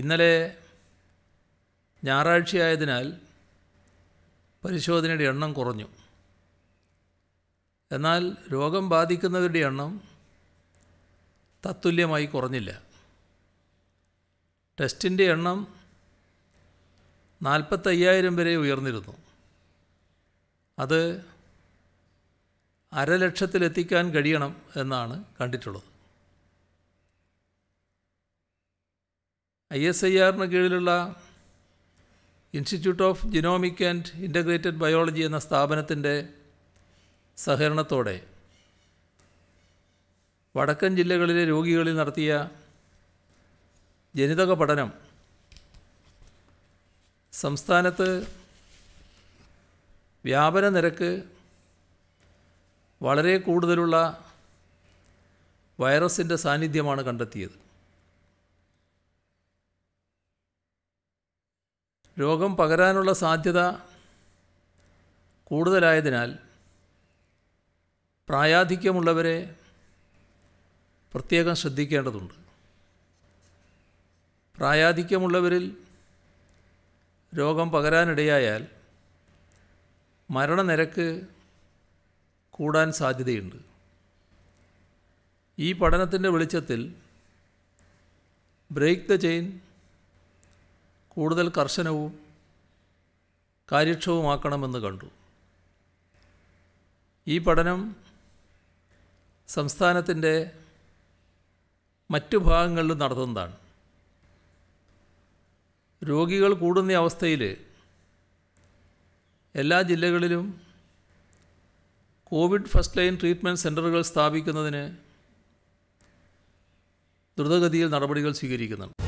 ഇന്നലെ ഞായറാഴ്ചയായതിനാൽ പരിശോധനയുടെ എണ്ണം കുറഞ്ഞു എന്നാൽ രോഗം ബാധിക്കുന്നവരുടെ എണ്ണം തത്തുല്യമായി കുറഞ്ഞില്ല ടെസ്റ്റിൻ്റെ എണ്ണം നാൽപ്പത്തയ്യായിരം വരെ ഉയർന്നിരുന്നു അത് അരലക്ഷത്തിലെത്തിക്കാൻ കഴിയണം എന്നാണ് കണ്ടിട്ടുള്ളത് ഐ എസ് ഐ ആറിന് കീഴിലുള്ള institute of genomic and integrated biology എന്ന സ്ഥാപനത്തിൻ്റെ സഹകരണത്തോടെ വടക്കൻ ജില്ലകളിലെ രോഗികളിൽ നടത്തിയ ജനിതക പഠനം സംസ്ഥാനത്ത് വ്യാപന നിരക്ക് വളരെ കൂടുതലുള്ള വൈറസിൻ്റെ സാന്നിധ്യമാണ് കണ്ടെത്തിയത് രോഗം പകരാനുള്ള സാധ്യത കൂടുതലായതിനാൽ പ്രായാധിക്യമുള്ളവരെ പ്രത്യേകം ശ്രദ്ധിക്കേണ്ടതുണ്ട് പ്രായാധിക്യമുള്ളവരിൽ രോഗം പകരാനിടയായാൽ മരണനിരക്ക് കൂടാൻ സാധ്യതയുണ്ട് ഈ പഠനത്തിൻ്റെ വെളിച്ചത്തിൽ ബ്രേക്ക് ദ ചെയിൻ കൂടുതൽ കർശനവും കാര്യക്ഷവുമാക്കണമെന്ന് കണ്ടു ഈ പഠനം സംസ്ഥാനത്തിൻ്റെ മറ്റു ഭാഗങ്ങളിലും നടത്തുന്നതാണ് രോഗികൾ കൂടുന്ന അവസ്ഥയിൽ എല്ലാ ജില്ലകളിലും കോവിഡ് ഫസ്റ്റ് ലൈൻ ട്രീറ്റ്മെൻറ്റ് സെൻറ്ററുകൾ സ്ഥാപിക്കുന്നതിന് ദ്രുതഗതിയിൽ നടപടികൾ സ്വീകരിക്കുന്നുണ്ട്